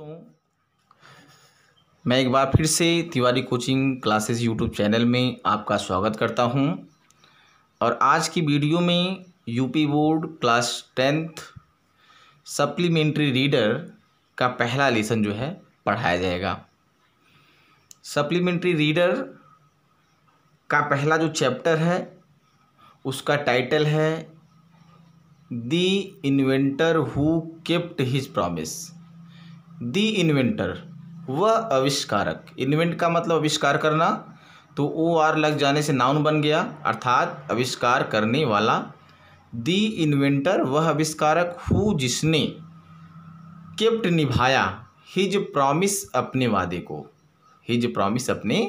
दोस्तों मैं एक बार फिर से Tiwari coaching classes YouTube channel में आपका स्वागत करता हूं और आज की वीडियो में UP board class tenth supplementary reader का पहला लेसन जो है पढ़ाया जाएगा सप्लीमेंट्री रीडर का पहला जो चैप्टर है उसका टाइटल है the inventor who kept his promise the inventor वह आविष्कारक इन्वेंट का मतलब आविष्कार करना तो ओ आर लग जाने से नाउन बन गया अर्थात आविष्कार करने वाला दी इन्वेंटर वह आविष्कारक हु जिसने केप्ट निभाया हिज प्रॉमिस अपने वादे को हिज प्रॉमिस अपने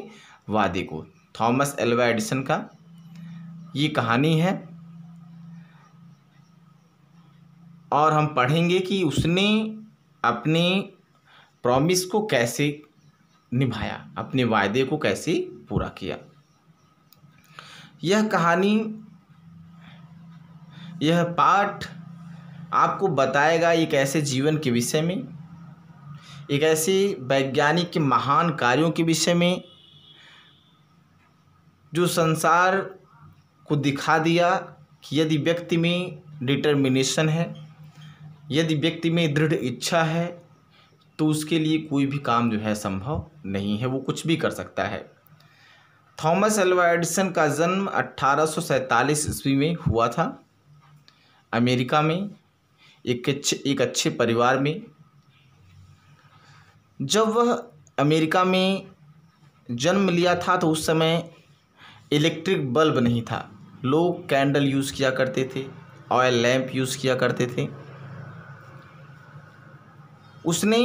वादे को थॉमस एल्वा एडिसन का ये कहानी है और हम पढ़ेंगे कि उसने अपने प्रॉमिस को कैसे निभाया अपने वायदे को कैसे पूरा किया यह कहानी यह पाठ आपको बताएगा एक ऐसे जीवन के विषय में एक ऐसे वैज्ञानिक के महान कार्यों के विषय में जो संसार को दिखा दिया कि यदि व्यक्ति में डिटर्मिनेशन है यदि व्यक्ति में दृढ़ इच्छा है तो उसके लिए कोई भी काम जो है संभव नहीं है वो कुछ भी कर सकता है थॉमस एल्वा एडिसन का जन्म अट्ठारह ईस्वी में हुआ था अमेरिका में एक अच्छे एक अच्छे परिवार में जब वह अमेरिका में जन्म लिया था तो उस समय इलेक्ट्रिक बल्ब नहीं था लोग कैंडल यूज़ किया करते थे ऑयल लैंप यूज़ किया करते थे उसने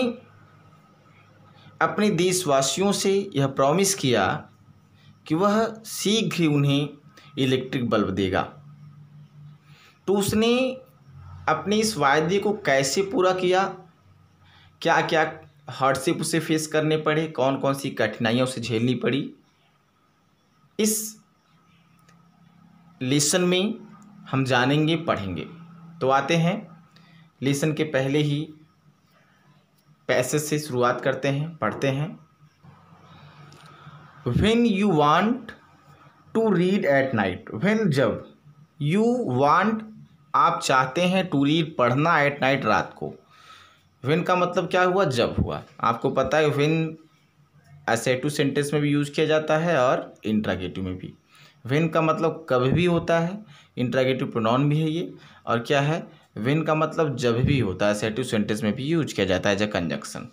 अपने देशवासियों से यह प्रॉमिस किया कि वह शीघ्र ही उन्हें इलेक्ट्रिक बल्ब देगा तो उसने अपने इस वायदे को कैसे पूरा किया क्या क्या हार्डशिप उसे फेस करने पड़े कौन कौन सी कठिनाइयाँ उसे झेलनी पड़ी इस लेसन में हम जानेंगे पढ़ेंगे तो आते हैं लेसन के पहले ही पैसेज से शुरुआत करते हैं पढ़ते हैं when you want to read at night when जब यू वांट आप चाहते हैं टू रीड पढ़ना एट नाइट रात को वेन का मतलब क्या हुआ जब हुआ आपको पता है वेन ऐसे टू सेंटेंस में भी यूज किया जाता है और इंट्रागेटिव में भी वेन का मतलब कभी भी होता है इंट्रागेटिव प्रोनाउन भी है ये और क्या है वेन का मतलब जब भी होता है सेटिव सेंटेंस में भी यूज किया जाता है as a conjunction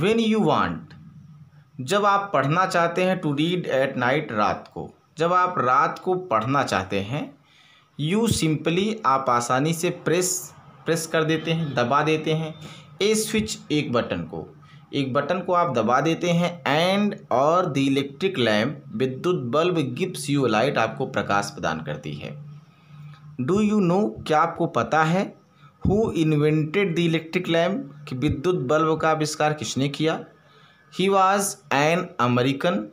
when you want जब आप पढ़ना चाहते हैं टू रीड एट नाइट रात को जब आप रात को पढ़ना चाहते हैं यू सिंपली आप आसानी से प्रेस प्रेस कर देते हैं दबा देते हैं ए स्विच एक बटन को एक बटन को आप दबा देते हैं एंड और द इलेक्ट्रिक लैम्प विद्युत बल्ब गिप्स यू लाइट आपको प्रकाश प्रदान करती है डू यू नो क्या आपको पता है who invented the electric lamp कि विद्युत बल्ब का आविष्कार किसने किया ही वॉज एन अमेरिकन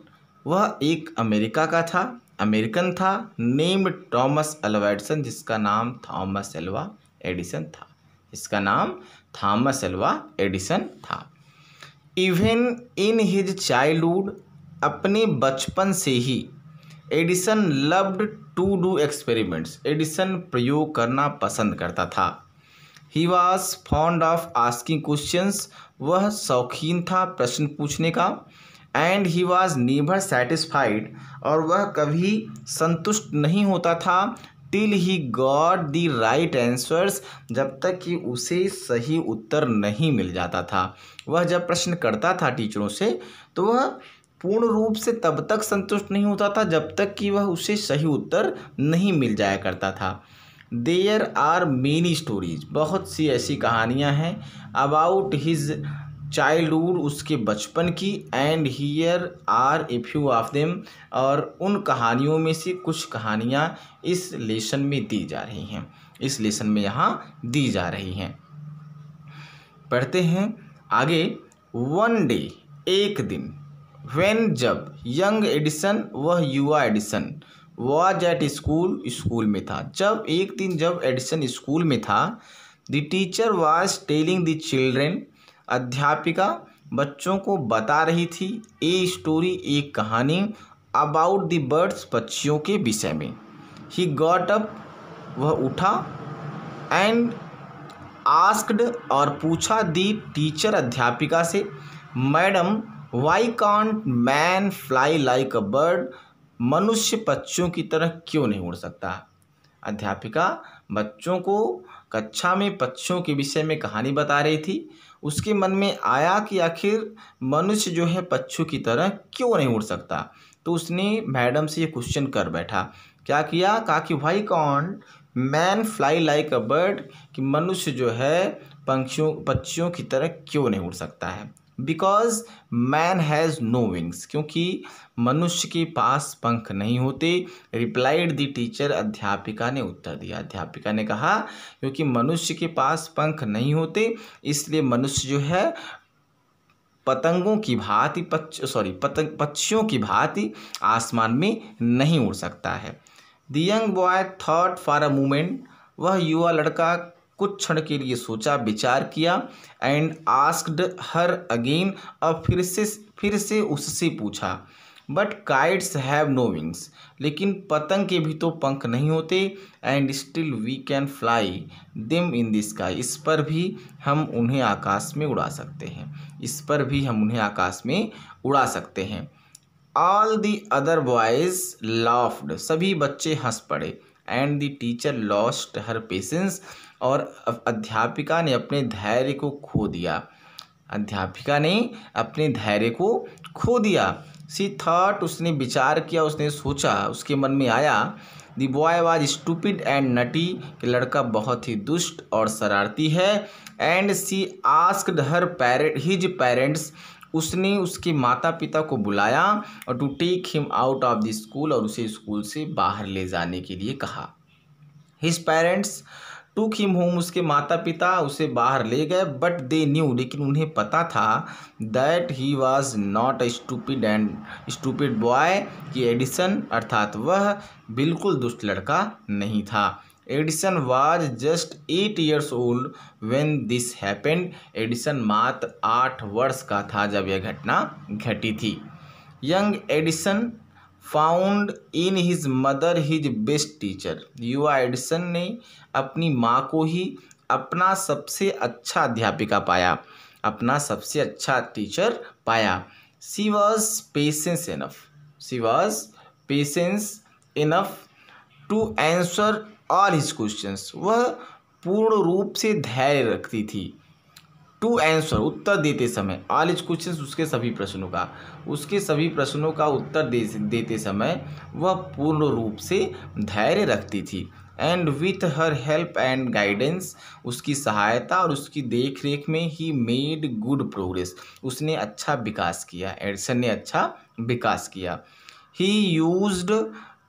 वह एक अमेरिका का था अमेरिकन था नेम्ड टॉमस अल्वा एडिसन जिसका नाम थॉमस एल्वा एडिसन था इसका नाम थॉमस एल्वा एडिसन था इवन इन हिज चाइल्डहुड अपने बचपन से ही Edison loved to do experiments Edison प्रयोग करना पसंद करता था he was fond of asking questions वह शौकीन था प्रश्न पूछने का and he was never satisfied और वह कभी संतुष्ट नहीं होता था till he got the right answers जब तक कि उसे सही उत्तर नहीं मिल जाता था वह जब प्रश्न करता था टीचरों से तो वह पूर्ण रूप से तब तक संतुष्ट नहीं होता था जब तक कि वह उसे सही उत्तर नहीं मिल जाया करता था देयर आर मेनी स्टोरीज बहुत सी ऐसी कहानियाँ हैं अबाउट हिज चाइल्डहुड उसके बचपन की and here are a few of them और उन कहानियों में से कुछ कहानियाँ इस लेसन में दी जा रही हैं इस लेसन में यहाँ दी जा रही हैं पढ़ते हैं आगे वन डे एक दिन वेन जब यंग एडिसन वह युवा Edison was at school school में था जब एक दिन जब एडिसन स्कूल में था the teacher was telling the children अध्यापिका बच्चों को बता रही थी ए स्टोरी एक कहानी अबाउट द बर्ड्स पक्षियों के विषय में ही गॉट अप वह उठा एंड आस्क्ड और पूछा दी टीचर अध्यापिका से madam why can't man fly like a bird मनुष्य पक्षियों की तरह क्यों नहीं उड़ सकता अध्यापिका बच्चों को कक्षा में पक्षियों के विषय में कहानी बता रही थी उसके मन में आया कि आखिर मनुष्य जो है पक्षियों की तरह क्यों नहीं उड़ सकता तो उसने मैडम से ये क्वेश्चन कर बैठा क्या किया कहा कि why can't man fly like a bird कि मनुष्य जो है पक्षियों पक्षियों की तरह क्यों नहीं उड़ सकता है because man has no wings क्योंकि मनुष्य के पास पंख नहीं होते रिप्लाइड दी टीचर अध्यापिका ने उत्तर दिया अध्यापिका ने कहा क्योंकि मनुष्य के पास पंख नहीं होते इसलिए मनुष्य जो है पतंगों की भांति पक्ष सॉरी पतंग पक्षियों की भांति आसमान में नहीं उड़ सकता है the young boy thought for a moment वह युवा लड़का कुछ क्षण के लिए सोचा विचार किया एंड आस्क्ड हर अगेन और फिर से फिर से उससे पूछा but kites have no wings लेकिन पतंग के भी तो पंख नहीं होते and still we can fly them in the sky इस पर भी हम उन्हें आकाश में उड़ा सकते हैं इस पर भी हम उन्हें आकाश में उड़ा सकते हैं all the other boys laughed सभी बच्चे हंस पड़े and the teacher lost her patience और अध्यापिका ने अपने धैर्य को खो दिया अध्यापिका ने अपने धैर्य को खो दिया सी थाट उसने विचार किया उसने सोचा उसके मन में आया the boy was stupid and naughty कि लड़का बहुत ही दुष्ट और शरारती है and she asked her parent his parents उसने उसके माता पिता को बुलाया और to take him out of the school और उसे स्कूल से बाहर ले जाने के लिए कहा his parents took him home उसके माता पिता उसे बाहर ले गए बट दे न्यू लेकिन उन्हें पता था that he was not a stupid and stupid boy कि एडिसन अर्थात वह बिल्कुल दुष्ट लड़का नहीं था Edison was just eight years old when this happened Edison मात्र आठ वर्ष का था जब यह घटना घटी थी young Edison found in his mother his best teacher युवा एडिसन ने अपनी माँ को ही अपना सबसे अच्छा अध्यापिका पाया अपना सबसे अच्छा टीचर पाया she was patience enough she was patience enough to answer all his question वह पूर्ण रूप से धैर्य रखती थी टू आंसर उत्तर देते समय ऑल इज क्वेश्चन उसके सभी प्रश्नों का उसके सभी प्रश्नों का उत्तर दे देते समय वह पूर्ण रूप से धैर्य रखती थी and with her help and guidance उसकी सहायता और उसकी देख रेख में ही मेड गुड प्रोग्रेस उसने अच्छा विकास किया एडिसन ने अच्छा विकास किया he use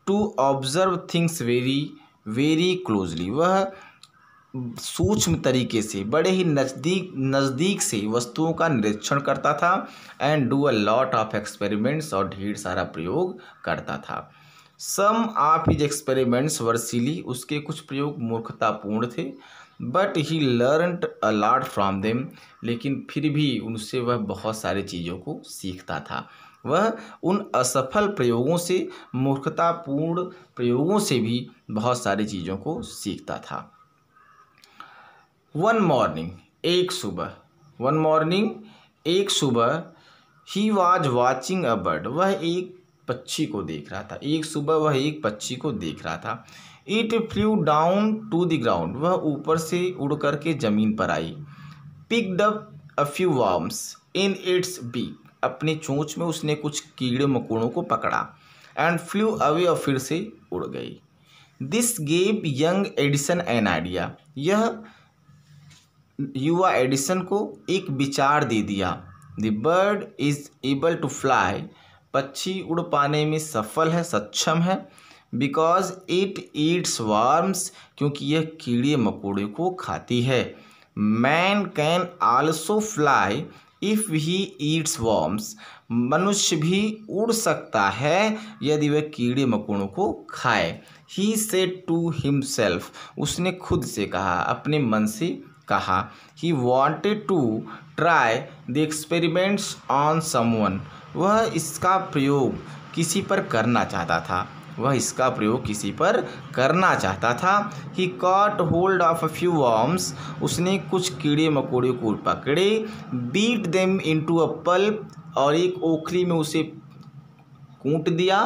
to observe things very very closely वह सूक्ष्म तरीके से बड़े ही नज़दीक नज़दीक से वस्तुओं का निरीक्षण करता था and do a lot of experiments और ढेर सारा प्रयोग करता था some of his experiments were silly उसके कुछ प्रयोग मूर्खतापूर्ण थे but he learn a lot from them लेकिन फिर भी उनसे वह बहुत सारी चीज़ों को सीखता था वह उन असफल प्रयोगों से मूर्खतापूर्ण प्रयोगों से भी बहुत सारी चीज़ों को सीखता था वन मॉर्निंग एक सुबह वन मॉर्निंग एक सुबह he was watching a bird वह एक पक्षी को देख रहा था एक सुबह वह एक पक्षी को देख रहा था it flew down to the ground वह ऊपर से उड़ कर के ज़मीन पर आई picked the a few worms in its beak अपने चोंच में उसने कुछ कीड़े मकोड़ों को पकड़ा एंड फ्लू अवे और फिर से उड़ गई this gave young Edison an idea यह युवा एडिसन को एक विचार दे दिया the bird is able to fly पक्षी उड़ पाने में सफल है सक्षम है बिकॉज इट ईट्स वार्म्स क्योंकि यह कीड़े मकोड़े को खाती है man can also fly if he eats worms मनुष्य भी उड़ सकता है यदि वह कीड़े मकोड़ों को खाए ही से टू हिमसेल्फ उसने खुद से कहा अपने मन से कहा he wanted to try the experiments on someone वह इसका प्रयोग किसी पर करना चाहता था वह इसका प्रयोग किसी पर करना चाहता था he caught hold of a few worms उसने कुछ कीड़े मकोड़े को पकड़े beat them into a pulp और एक ओखली में उसे कूट दिया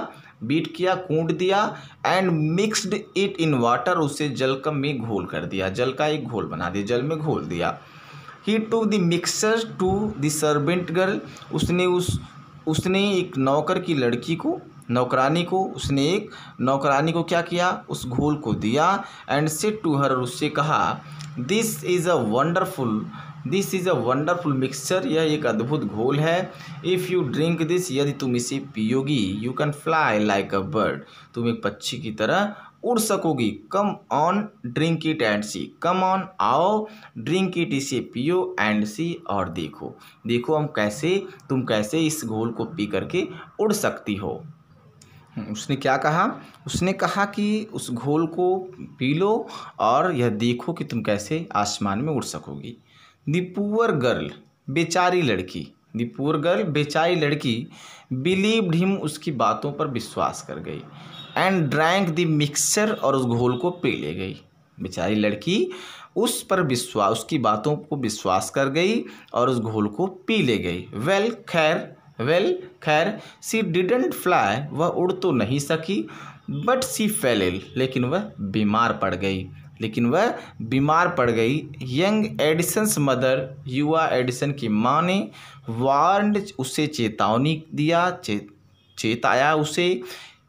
बीट किया कूट दिया and mixed it in water उसे जल का में घोल कर दिया जल का एक घोल बना दिया जल में घोल दिया he to the mixer to the servant girl उसने उस उसने एक नौकर की लड़की को नौकरानी को उसने एक नौकरानी को क्या किया उस घोल को दिया एंड सेट टू हर उससे कहा this is a wonderful this is a wonderful mixture यह एक अद्भुत घोल है इफ़ यू ड्रिंक दिस यदि तुम इसे पियोगी you can fly like a bird तुम एक पक्षी की तरह उड़ सकोगी come on drink it and see come on आओ ड्रिंक इट इसे पियो एंड सी और देखो देखो हम कैसे तुम कैसे इस घोल को पी करके उड़ सकती हो हम्म, उसने क्या कहा उसने कहा कि उस घोल को पी लो और यह देखो कि तुम कैसे आसमान में उड़ सकोगी दुअर गर्ल बेचारी लड़की दुअर गर्ल बेचारी लड़की बिलीव्ड हिम उसकी बातों पर विश्वास कर गई एंड ड्रैंक द मिक्सचर और उस घोल को पी ले गई बेचारी लड़की उस पर विश्वास उसकी बातों को विश्वास कर गई और उस घोल को पी ले गई वेल खैर वेल खैर सी डिडेंट फ्लाई वह उड़ तो नहीं सकी बट सी फेल लेकिन वह बीमार पड़ गई लेकिन वह बीमार पड़ गई यंग एडिसन्स मदर युवा एडिसन की माँ ने वार्ड उसे चेतावनी दिया चे, चेताया उसे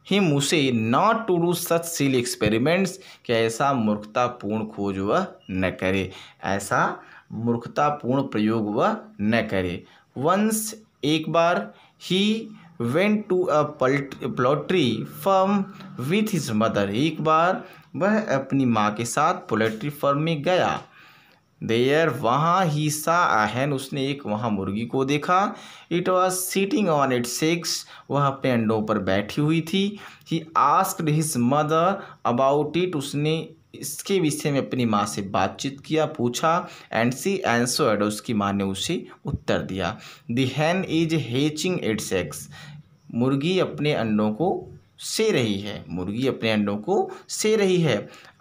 हिम उसे not to do such silly experiments कि ऐसा मूर्खतापूर्ण खोज वह न करे ऐसा मूर्खतापूर्ण प्रयोग वह न करे वंस एक बार he went to a poultry farm with his mother एक बार वह अपनी माँ के साथ पोल्ट्री फर्म में गया देयर वहाँ ही सा आहन उसने एक वहाँ मुर्गी को देखा it was sitting on its eggs वह अपने अंडों पर बैठी हुई थी he asked his mother about it उसने इसके विषय में अपनी माँ से बातचीत किया पूछा एंड सी एंसर्ड उसकी माँ ने उसे उत्तर दिया the hen is hatching its eggs मुर्गी अपने अंडों को से रही है मुर्गी अपने अंडों को से रही है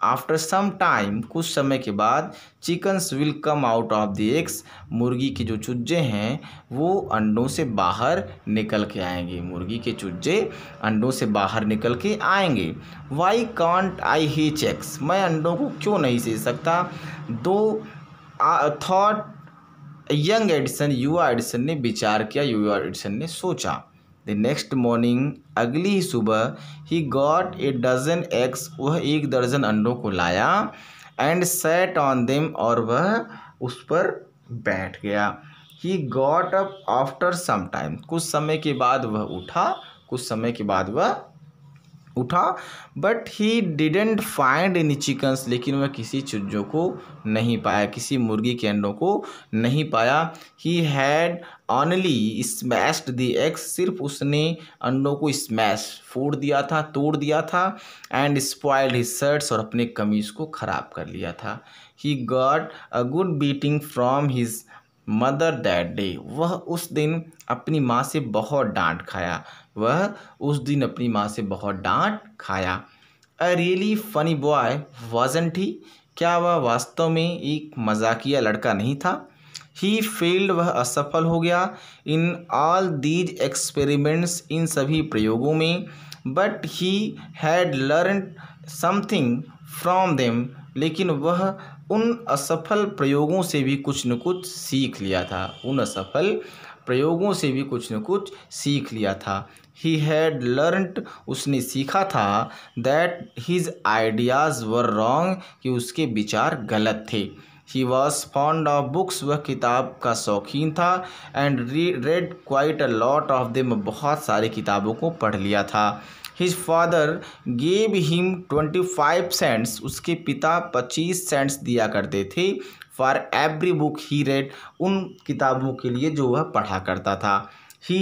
आफ्टर सम टाइम कुछ समय के बाद chickens will come out of the eggs मुर्गी के जो चुज्जे हैं वो अंडों से बाहर निकल के आएंगे मुर्गी के चुज्जे अंडों से बाहर निकल के आएंगे why can't I hatch eggs मैं अंडों को क्यों नहीं से सकता दो थाट यंग एडिसन युवा एडिसन ने विचार किया युवा एडिसन ने सोचा द नेक्स्ट मॉर्निंग अगली ही सुबह he got a dozen eggs वह एक दर्जन अंडों को लाया एंड सेट ऑन देम और वह उस पर बैठ गया he got up after some time कुछ समय के बाद वह उठा कुछ समय के बाद वह उठा but he didn't find any chickens लेकिन वह किसी चुज्जों को नहीं पाया किसी मुर्गी के अंडों को नहीं पाया he had only smashed the eggs सिर्फ उसने अंडों को स्मैश फोड़ दिया था तोड़ दिया था एंड स्पॉइल्ड हिज शर्ट्स और अपने कमीज़ को ख़राब कर लिया था he got a good beating from his mother that day वह उस दिन अपनी माँ से बहुत डांट खाया वह उस दिन अपनी माँ से बहुत डांट खाया a really funny boy wasn't he क्या वह वास्तव में एक मजाकिया लड़का नहीं था ही फेल्ड वह असफल हो गया इन ऑल दीज एक्सपेरिमेंट्स इन सभी प्रयोगों में but he had learn something from them लेकिन वह उन असफल प्रयोगों से भी कुछ न कुछ सीख लिया था उन असफल प्रयोगों से भी कुछ न कुछ सीख लिया था ही हैड लर्नड उसने सीखा था that his ideas were wrong कि उसके विचार गलत थे he was fond of books वह किताब का शौकीन था and he read quite a lot of them बहुत सारे किताबों को पढ़ लिया था his father gave him twenty five cents उसके पिता पच्चीस सेंट्स दिया करते थे for every book he read उन किताबों के लिए जो वह पढ़ा करता था he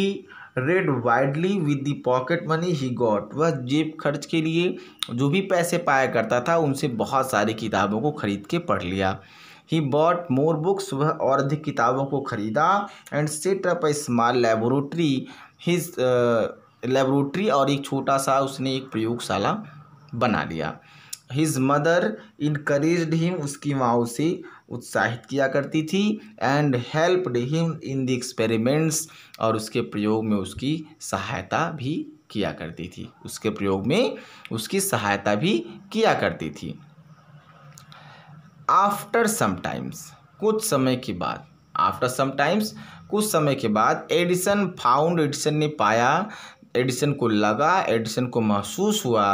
read widely with the pocket money he got वह जेब खर्च के लिए जो भी पैसे पाया करता था उनसे बहुत सारी किताबों को खरीद के पढ़ लिया ही बॉट मोर बुक्स वह और अधिक किताबों को खरीदा and set up a small laboratory his laboratory और एक छोटा सा उसने एक प्रयोगशाला बना लिया हिज मदर इनक्रेज्ड हिम उसकी माँ उसे उत्साहित किया करती थी and helped him in the experiments और उसके प्रयोग में उसकी सहायता भी किया करती थी उसके प्रयोग में उसकी सहायता भी किया करती थी आफ्टर समटाइम्स कुछ समय के बाद आफ्टर समटाइम्स कुछ समय के बाद एडिसन फाउंड एडिसन ने पाया एडिसन को लगा एडिसन को महसूस हुआ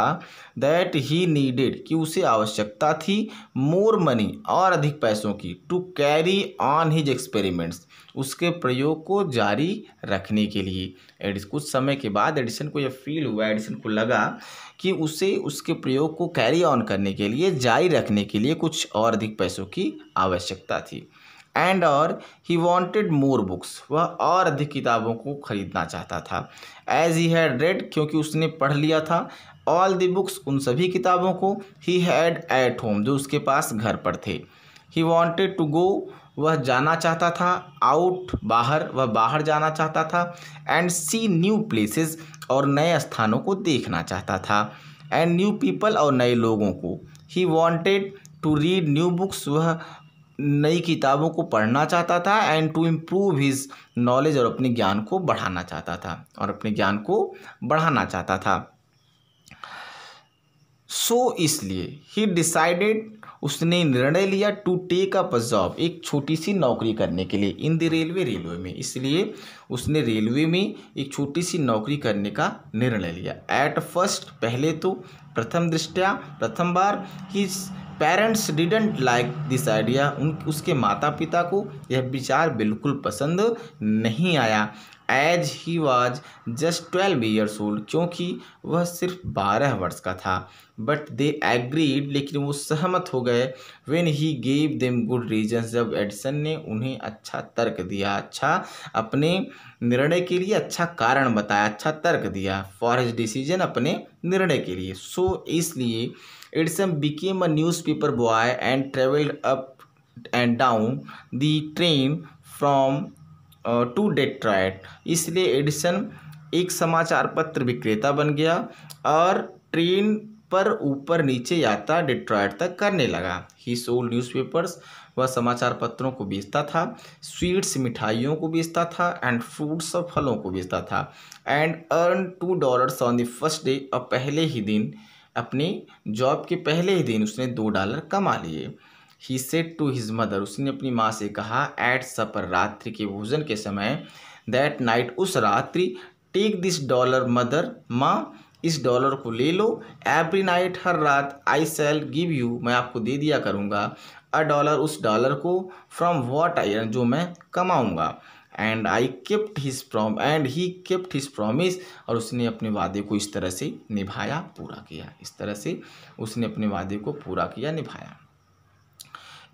दैट ही नीडेड कि उसे आवश्यकता थी मोर मनी और अधिक पैसों की to carry on his experiments उसके प्रयोग को जारी रखने के लिए एडिस कुछ समय के बाद एडिसन को यह फील हुआ एडिसन को लगा कि उसे उसके प्रयोग को कैरी ऑन करने के लिए जारी रखने के लिए कुछ और अधिक पैसों की आवश्यकता थी एंड और ही वॉन्टेड मोर बुक्स वह और अधिक किताबों को खरीदना चाहता था एज ही हैड रेड क्योंकि उसने पढ़ लिया था ऑल दी बुक्स उन सभी किताबों को ही हैड एट होम जो उसके पास घर पर थे ही वॉन्टेड टू गो वह जाना चाहता था आउट बाहर वह बाहर जाना चाहता था एंड सी न्यू प्लेसेस और नए स्थानों को देखना चाहता था एंड न्यू पीपल और नए लोगों को he wanted to read new books वह नई किताबों को पढ़ना चाहता था and to improve his knowledge और अपने ज्ञान को बढ़ाना चाहता था और अपने ज्ञान को बढ़ाना चाहता था सो so, इसलिए ही डिसाइडेड उसने निर्णय लिया to take up a job एक छोटी सी नौकरी करने के लिए इन द रेलवे रेलवे में इसलिए उसने रेलवे में एक छोटी सी नौकरी करने का निर्णय लिया एट फर्स्ट पहले तो प्रथम दृष्टया प्रथम बार ही parents didn't like this idea उन उसके माता पिता को यह विचार बिल्कुल पसंद नहीं आया as he was just twelve years old क्योंकि वह सिर्फ बारह वर्ष का था बट दे एग्रीड लेकिन वो सहमत हो गए when he gave them good reasons जब एडिसन ने उन्हें अच्छा तर्क दिया अच्छा अपने निर्णय के लिए अच्छा कारण बताया अच्छा तर्क दिया फॉर हिज डिसीजन अपने निर्णय के लिए सो so, इसलिए Edison a newspaper boy and travelled up and down the train from to Detroit इसलिए एडिसन एक समाचार पत्र विक्रेता बन गया और ट्रेन पर ऊपर नीचे यात्रा डिट्रॉयट तक करने लगा ही सोल्ड न्यूज़पेपर्स व समाचार पत्रों को बेचता था स्वीट्स मिठाइयों को बेचता था एंड फ्रूट्स और फलों को बेचता था and earn two dollars on the first day और पहले ही दिन अपनी जॉब के पहले ही दिन उसने दो डॉलर कमा लिए he said to his mother उसने अपनी माँ से कहा एट सपर रात्रि के भोजन के समय दैट नाइट उस रात्रि टेक दिस डॉलर मदर माँ इस डॉलर को ले लो एवरी नाइट हर रात आई सेल गिव यू मैं आपको दे दिया करूँगा अ डॉलर उस डॉलर को फ्रॉम वॉट आई जो मैं कमाऊँगा and I kept his prom and he kept his promise और उसने अपने वादे को इस तरह से निभाया पूरा किया इस तरह से उसने अपने वादे को पूरा किया निभाया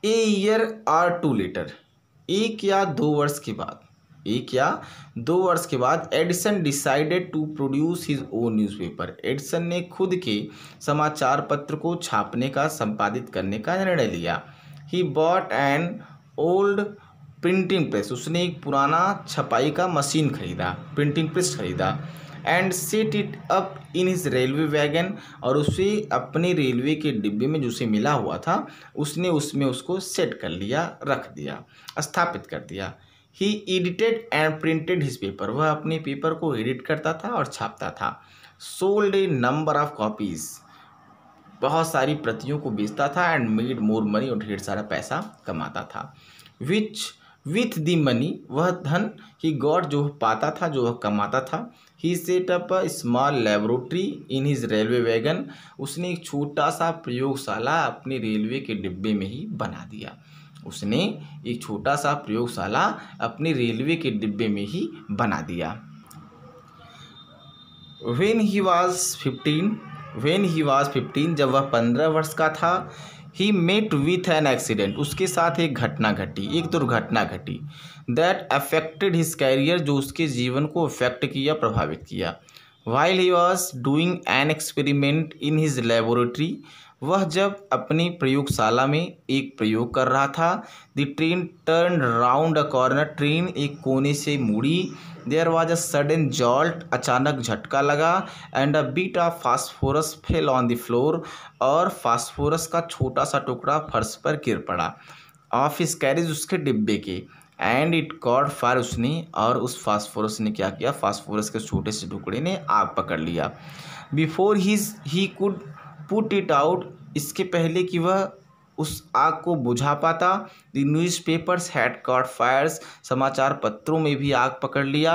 a year or two later एक या दो वर्ष के बाद एक या दो वर्ष के बाद Edison decided to produce his own newspaper Edison ने खुद के समाचार पत्र को छापने का संपादित करने का निर्णय लिया he bought and old printing press उसने एक पुराना छपाई का मशीन खरीदा प्रिंटिंग प्रेस खरीदा and set it up in his railway wagon और उसे अपने रेलवे के डिब्बे में जो उसे मिला हुआ था उसने उसमें उसको सेट कर लिया रख दिया स्थापित कर दिया he edited and printed his paper वह अपने पेपर को एडिट करता था और छापता था sold a number of copies बहुत सारी प्रतियों को बेचता था एंड मेड मोर मनी और ढेर सारा पैसा कमाता था विच विथ दी मनी वह धन ही गॉड जो पाता था जो वह कमाता था he set up a small laboratory in his railway wagon उसने एक छोटा सा प्रयोगशाला अपने रेलवे के डिब्बे में ही बना दिया उसने एक छोटा सा प्रयोगशाला अपने रेलवे के डिब्बे में ही बना दिया when he was fifteen when he was fifteen जब वह पंद्रह वर्ष का था he met with an accident उसके साथ एक घटना घटी एक दुर्घटना घटी दैट अफेक्टेड हिज कैरियर जो उसके जीवन को अफेक्ट किया प्रभावित किया while he was doing an experiment in his laboratory वह जब अपनी प्रयोगशाला में एक प्रयोग कर रहा था the train turned round a corner train एक कोने से मुड़ी there was a sudden jolt अचानक झटका लगा and a bit of phosphorus fell on the floor और फास्फोरस का छोटा सा टुकड़ा फर्श पर गिर पड़ा ऑफ इस कैरेज उसके डिब्बे के एंड इट कॉड फायर उसने और उस फास्फोरस ने क्या किया फास्फोरस के छोटे से टुकड़े ने आग पकड़ लिया before his he could put it out इसके पहले कि वह उस आग को बुझा पाता the newspapers had caught fires समाचार पत्रों में भी आग पकड़ लिया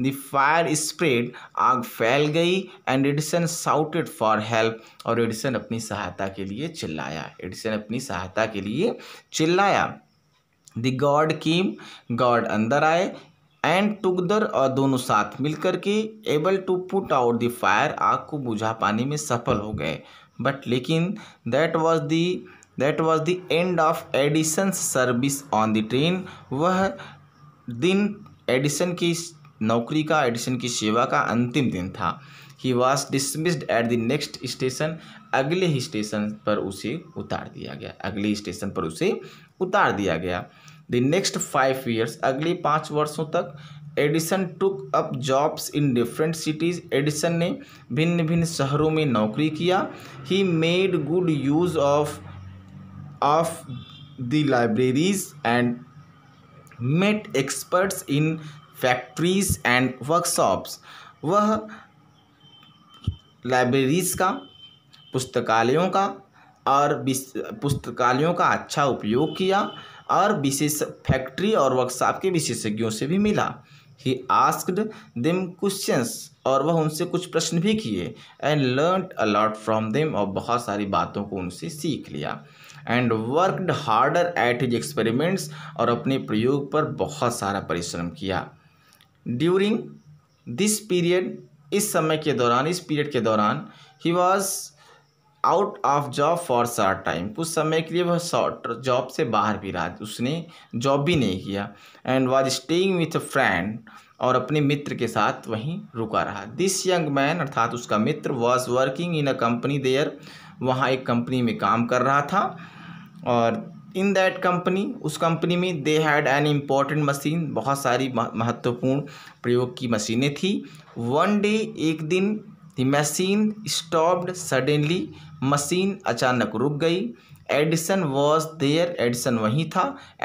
द फायर स्प्रेड आग फैल गई and Edison shouted for help और एडिसन अपनी सहायता के लिए चिल्लाया एडिसन अपनी सहायता के लिए चिल्लाया द गॉड कीम गॉड अंदर आए एंड टुगदर और दोनों साथ मिलकर के able to put out the fire आग को बुझा पाने में सफल हो गए बट लेकिन that was the that was the end of Edison service on the train वह दिन एडिसन की नौकरी का एडिसन की सेवा का अंतिम दिन था he was dismissed at the next station अगले ही स्टेशन पर उसे उतार दिया गया अगले स्टेशन पर उसे उतार दिया गया द नेक्स्ट फाइव ईयर्स अगले पाँच वर्षों तक Edison took up jobs in different cities Edison ने भिन्न भिन्न शहरों में नौकरी किया he made good use of of the libraries and met experts in factories and workshops वह लाइब्रेरीज का पुस्तकालयों का और पुस्तकालयों का अच्छा उपयोग किया और विशेष फैक्ट्री और वर्कशॉप के विशेषज्ञों से भी मिला ही आस्कड दिम क्वेश्चंस और वह उनसे कुछ प्रश्न भी किए एंड लर्न अलॉट फ्रॉम दिम और बहुत सारी बातों को उनसे सीख लिया and worked harder at his experiments और अपने प्रयोग पर बहुत सारा परिश्रम किया ड्यूरिंग दिस पीरियड इस समय के दौरान इस पीरियड के दौरान he was out of job for short time कुछ समय के लिए वह शॉर्ट जॉब से बाहर भी रहा उसने जॉब भी नहीं किया and was staying with a friend और अपने मित्र के साथ वहीं रुका रहा दिस यंग मैन अर्थात उसका मित्र was working in a company there वहाँ एक कंपनी में काम कर रहा था और इन दैट कंपनी उस कंपनी में they had an important machine बहुत सारी महत्वपूर्ण प्रयोग की मशीनें थी वन डे एक दिन the machine stopped suddenly machine अचानक रुक गई एडिसन वॉज देयर एडिसन वहीं था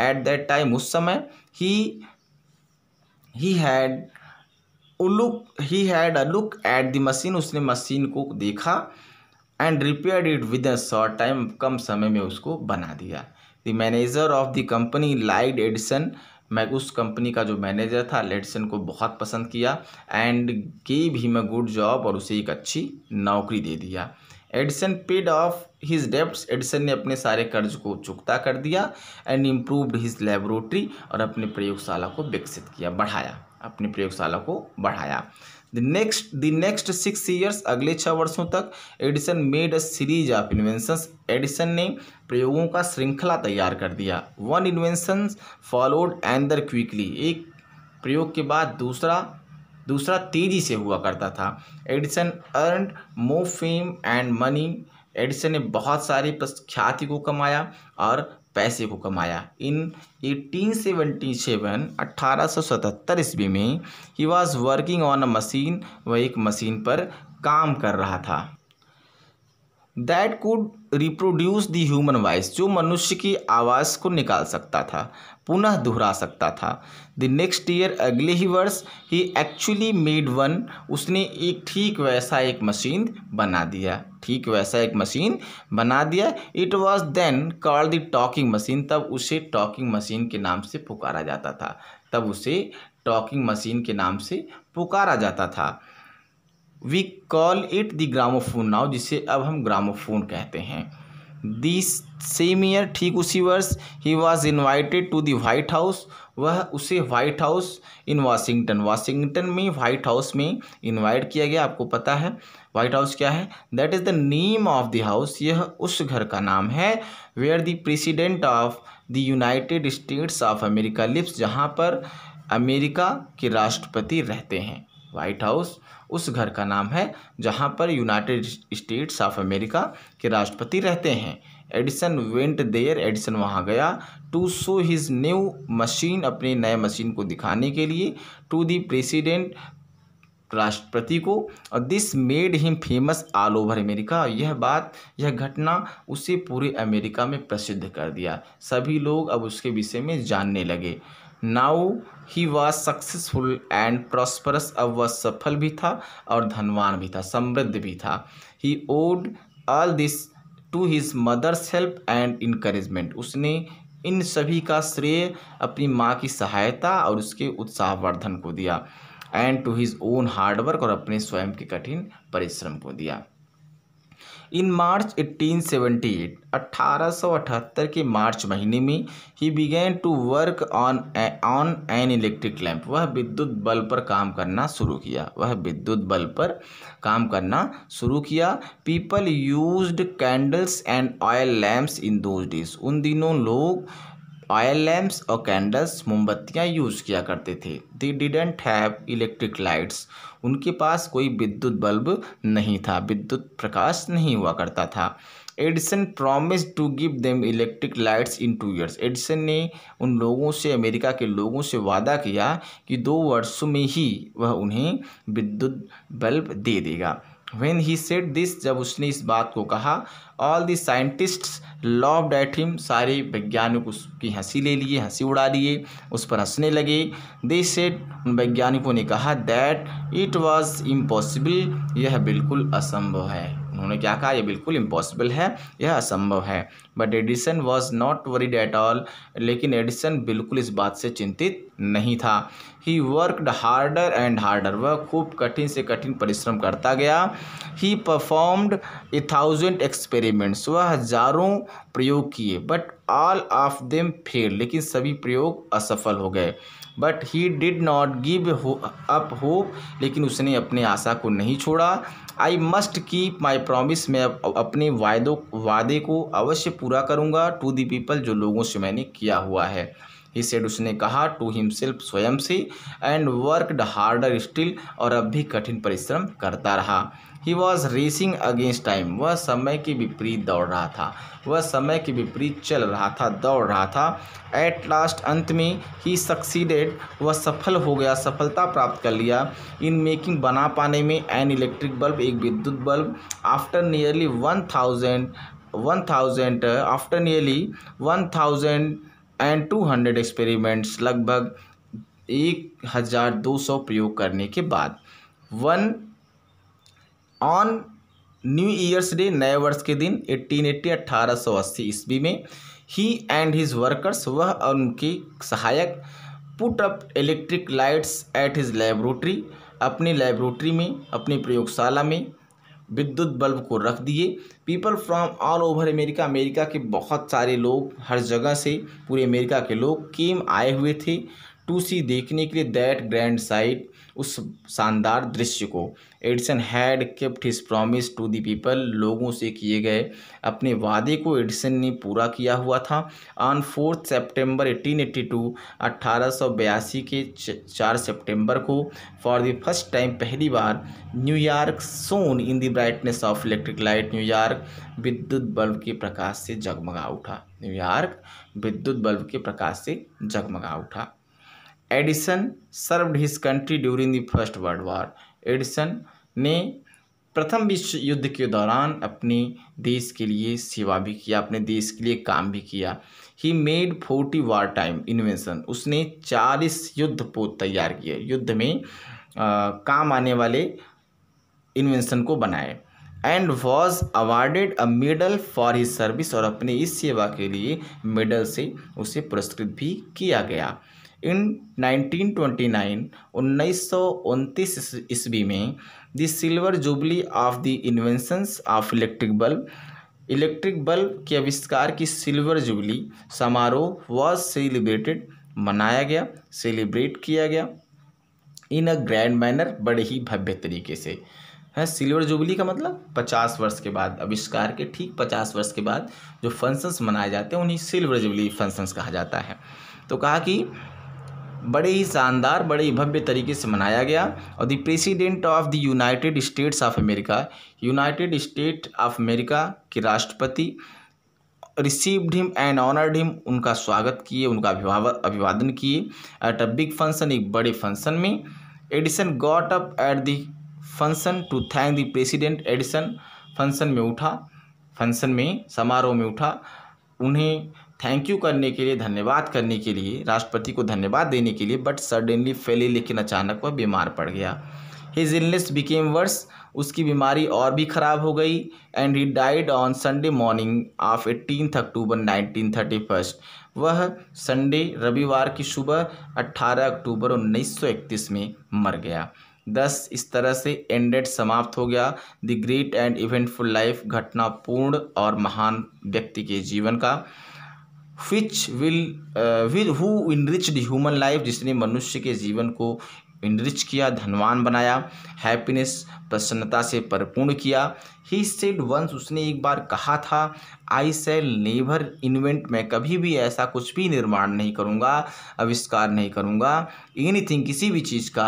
एट दैट टाइम उस समय he he had look he had a look at the machine उसने मशीन को देखा and repair it with a short time कम समय में उसको बना दिया the manager of the company liked Edison मैं उस कंपनी का जो मैनेजर था लेडिसन को बहुत पसंद किया and gave him a good job और उसे एक अच्छी नौकरी दे दिया एडिसन पेड ऑफ हिज डेप्ट एडिसन ने अपने सारे कर्ज को चुकता कर दिया एंड इम्प्रूव्ड हिज लेबोरेटरी और अपने प्रयोगशाला को विकसित किया बढ़ाया अपने प्रयोगशाला को बढ़ाया the next the next six years अगले छः वर्षों तक Edison made a series of inventions Edison ने प्रयोगों का श्रृंखला तैयार कर दिया one invention followed another quickly एक प्रयोग के बाद दूसरा दूसरा तेज़ी से हुआ करता था Edison earn more fame and money Edison ने बहुत सारी ख्याति को कमाया और पैसे को कमाया इन 1877 सतहत्तर ईस्वी में he was working on a machine वह एक मशीन पर काम कर रहा था that could reproduce the human voice जो मनुष्य की आवाज़ को निकाल सकता था पुनः दोहरा सकता था द नेक्स्ट ईयर अगले ही वर्ष ही एक्चुअली मेड वन उसने एक ठीक वैसा एक मशीन बना दिया ठीक वैसा एक मशीन बना दिया it was then call the talking machine तब उसे टॉकिंग मशीन के नाम से पुकारा जाता था तब उसे टॉकिंग मशीन के नाम से पुकारा जाता था we call it the gramophone now जिसे अब हम ग्रामोफोन कहते हैं दिस सेम ईयर ठीक उसी वर्ष ही was invited to the White House वह उसे White House in Washington Washington में वाइट हाउस में इन्वाइट किया गया आपको पता है वाइट हाउस क्या है that is the name of the house यह उस घर का नाम है where the president of the United States of America lives जहाँ पर अमेरिका के राष्ट्रपति रहते हैं वाइट हाउस उस घर का नाम है जहाँ पर यूनाइटेड स्टेट्स ऑफ अमेरिका के राष्ट्रपति रहते हैं एडिसन वेंट देयर एडिसन वहाँ गया to show his new machine अपने नए मशीन को दिखाने के लिए टू दी प्रेसिडेंट राष्ट्रपति को और this made him famous all over America यह बात यह घटना उसे पूरे अमेरिका में प्रसिद्ध कर दिया सभी लोग अब उसके विषय में जानने लगे नाउ ही वह सक्सेसफुल एंड प्रॉस्परस अब वह सफल भी था और धनवान भी था समृद्ध भी था he owed all this to his mother's help and encouragement उसने इन सभी का श्रेय अपनी माँ की सहायता और उसके उत्साहवर्धन को दिया and to his own hard work और अपने स्वयं के कठिन परिश्रम को दिया इन मार्च 1878 1878 के मार्च महीने में he began to work on on an electric lamp वह विद्युत बल्ब पर काम करना शुरू किया वह विद्युत बल्ब पर काम करना शुरू किया people used candles and oil lamps in those days उन दिनों लोग ऑयल लैम्प्स और कैंडल्स मोमबत्तियाँ यूज़ किया करते थे they didn't have electric lights उनके पास कोई विद्युत बल्ब नहीं था विद्युत प्रकाश नहीं हुआ करता था Edison promise to give them electric lights in two years Edison ने उन लोगों से अमेरिका के लोगों से वादा किया कि दो वर्षों में ही वह उन्हें विद्युत बल्ब दे देगा वेन ही सेट दिस जब उसने इस बात को कहा all the scientists laughed at him सारे वैज्ञानिक उसकी हंसी ले लिए हंसी उड़ा लिए उस पर हंसने लगे दे सेट उन वैज्ञानिकों ने कहा दैट इट वॉज इम्पॉसिबल यह बिल्कुल असंभव है उन्होंने क्या कहा यह बिल्कुल इम्पॉसिबल है यह असंभव है but Edison was not worried at all लेकिन एडिसन बिल्कुल इस बात से चिंतित नहीं था he worked harder and harder वह खूब कठिन से कठिन परिश्रम करता गया he performed a thousand experiments वह हजारों प्रयोग किए but all of them failed लेकिन सभी प्रयोग असफल हो गए but he did not give up hope लेकिन उसने अपने आशा को नहीं छोड़ा I must keep my promise मैं अपने वायदों वादे को अवश्य पूरा करूँगा टू दी पीपल जो लोगों से मैंने किया हुआ है ही सेड उसने कहा टू हिमसेल्फ स्वयं से एंड वर्कड हार्डर स्टिल और अब भी कठिन परिश्रम करता रहा he was racing against time वह समय के विपरीत दौड़ रहा था वह समय के विपरीत चल रहा था दौड़ रहा था एट लास्ट अंत में ही सक्सीडेड वह सफल हो गया सफलता प्राप्त कर लिया इन मेकिंग बना पाने में एन इलेक्ट्रिक बल्ब एक विद्युत bulb after nearly one thousand one thousand after nearly one thousand and two hundred experiments लगभग एक हज़ार दो सौ प्रयोग करने के बाद one on New Year's Day नए वर्ष के दिन एट्टीन एट्टी अट्ठारह सौ अस्सी ईस्वी में ही एंड हिज वर्कर्स वह और उनके सहायक put up electric lights at his laboratory अपनी लेबोरेटरी में अपनी प्रयोगशाला में विद्युत बल्ब को रख दिए people from all over America America के बहुत सारे लोग हर जगह से पूरे अमेरिका के लोग केम आए हुए थे टू सी देखने के लिए दैट ग्रैंड साइट उस शानदार दृश्य को Edison had kept his promise to the people लोगों से किए गए अपने वादे को एडिसन ने पूरा किया हुआ था ऑन फोर्थ सेप्टेम्बर एटीन अट्ठारह सौ बयासी के चार सेप्टेम्बर को फॉर द फर्स्ट टाइम पहली बार New York shone in the brightness of electric light New York विद्युत बल्ब के प्रकाश से जगमगा उठा न्यूयॉर्क विद्युत बल्ब के प्रकाश से जगमगा उठा Edison served his country during the First World War Edison ने प्रथम विश्व युद्ध के दौरान अपने देश के लिए सेवा भी किया अपने देश के लिए काम भी किया he made forty war time invention उसने चालीस युद्ध पोत तैयार किए युद्ध में आ, काम आने वाले इन्वेंशन को बनाए and was awarded a medal for his service और अपने इस सेवा के लिए मेडल से उसे पुरस्कृत भी किया गया इन 1929 उन्नीस ईस्वी में the silver jubilee of the inventions of electric bulb electric bulb के आविष्कार की सिल्वर जुबली समारोह वॉज सेलिब्रेटेड मनाया गया सेलिब्रेट किया गया इन अ ग्रैंड मैनर बड़े ही भव्य तरीके से है सिल्वर जुबली का मतलब पचास वर्ष के बाद आविष्कार के ठीक पचास वर्ष के बाद जो फंक्शंस मनाए जाते हैं उन्हें सिल्वर जुबली फंक्शंस कहा जाता है तो कहा कि बड़े ही शानदार बड़े ही भव्य तरीके से मनाया गया और the president of the United States of America United States of America के राष्ट्रपति received him and honoured him उनका स्वागत किए उनका अभिभावक अभिवादन किए एट अ बिग फंक्शन एक बड़े फंक्शन में Edison got up at the function to thank the president Edison function में उठा फंक्शन में समारोह में उठा उन्हें थैंक यू करने के लिए धन्यवाद करने के लिए राष्ट्रपति को धन्यवाद देने के लिए बट सडनली फैली लेकिन अचानक वह बीमार पड़ गया हिज इलनेस बिकेम वर्स उसकी बीमारी और भी ख़राब हो गई and he died on Sunday morning of eighteen October nineteen thirty first वह संडे रविवार की सुबह 18 अक्टूबर 1931 में मर गया दस इस तरह से एंडेड समाप्त हो गया the great and eventful life घटनापूर्ण और महान व्यक्ति के जीवन का which will will who enrich human life जिसने मनुष्य के जीवन को इनरिच किया धनवान बनाया हैप्पीनेस प्रसन्नता से परिपूर्ण किया ही सेड वंस उसने एक बार कहा था आई सेल नेवर इन्वेंट मैं कभी भी ऐसा कुछ भी निर्माण नहीं करूँगा आविष्कार नहीं करूँगा एनी किसी भी चीज़ का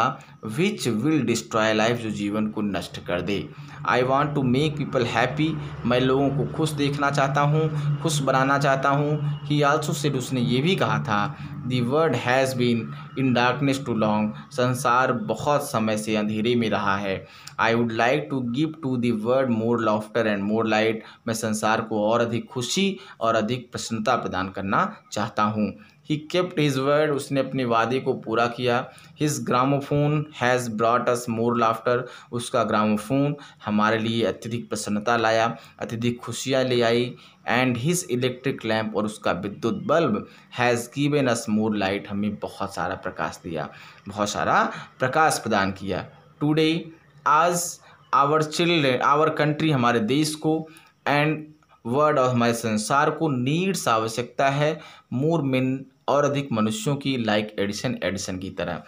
विच विल डिस्ट्रॉय लाइफ जो जीवन को नष्ट कर दे I want to make people happy मैं लोगों को खुश देखना चाहता हूँ खुश बनाना चाहता हूँ ही आल्सो सेड उसने ये भी कहा था the word has been in darkness too long संसार बहुत समय से अंधेरे में रहा है I would like to give to the world more laughter and more light मैं संसार को और अधिक खुशी और अधिक प्रसन्नता प्रदान करना चाहता हूँ ही केप्ट हिज वर्ड उसने अपने वादे को पूरा किया his gramophone has brought us more laughter उसका ग्रामोफोन हमारे लिए अत्यधिक प्रसन्नता लाया अत्यधिक खुशियाँ ले आई एंड हिज इलेक्ट्रिक लैम्प और उसका विद्युत bulb has given us more light हमें बहुत सारा प्रकाश दिया बहुत सारा प्रकाश प्रदान किया टूडे आज आवर चिल्ड्रेन आवर कंट्री हमारे देश को एंड वर्ल्ड और हमारे संसार को नीड्स आवश्यकता है मोर मिन और अधिक मनुष्यों की लाइक एडिसन एडिसन की तरह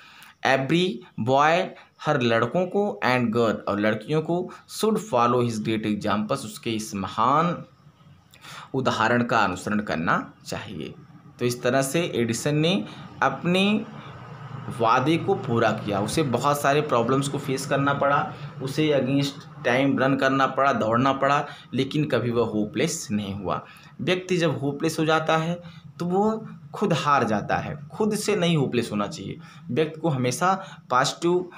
एवरी बॉय हर लड़कों को एंड गर्ल और लड़कियों को should follow his great examples उसके इस महान उदाहरण का अनुसरण करना चाहिए तो इस तरह से एडिसन ने अपनी वादे को पूरा किया उसे बहुत सारे प्रॉब्लम्स को फेस करना पड़ा उसे अगेंस्ट टाइम रन करना पड़ा दौड़ना पड़ा लेकिन कभी वह होपलेस नहीं हुआ व्यक्ति जब होपलेस हो जाता है तो वो खुद हार जाता है खुद से नहीं होपलेस होना चाहिए व्यक्ति को हमेशा पॉजिटिव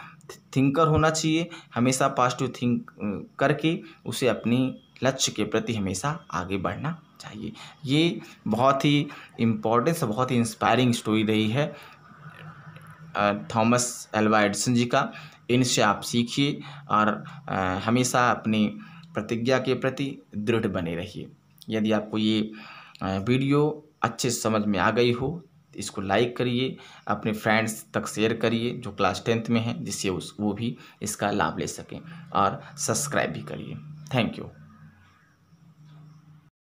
थिंकर होना चाहिए हमेशा पॉजिटिव थिंक करके उसे अपनी लक्ष्य के प्रति हमेशा आगे बढ़ना चाहिए ये बहुत ही इम्पोर्टेंस बहुत ही इंस्पायरिंग स्टोरी रही है थॉमस एल्वा एडिसन जी का इनसे आप सीखिए और हमेशा अपनी प्रतिज्ञा के प्रति दृढ़ बने रहिए यदि आपको ये वीडियो अच्छे समझ में आ गई हो इसको लाइक करिए अपने फ्रेंड्स तक शेयर करिए जो क्लास टेंथ में हैं जिससे उस वो भी इसका लाभ ले सकें और सब्सक्राइब भी करिए थैंक यू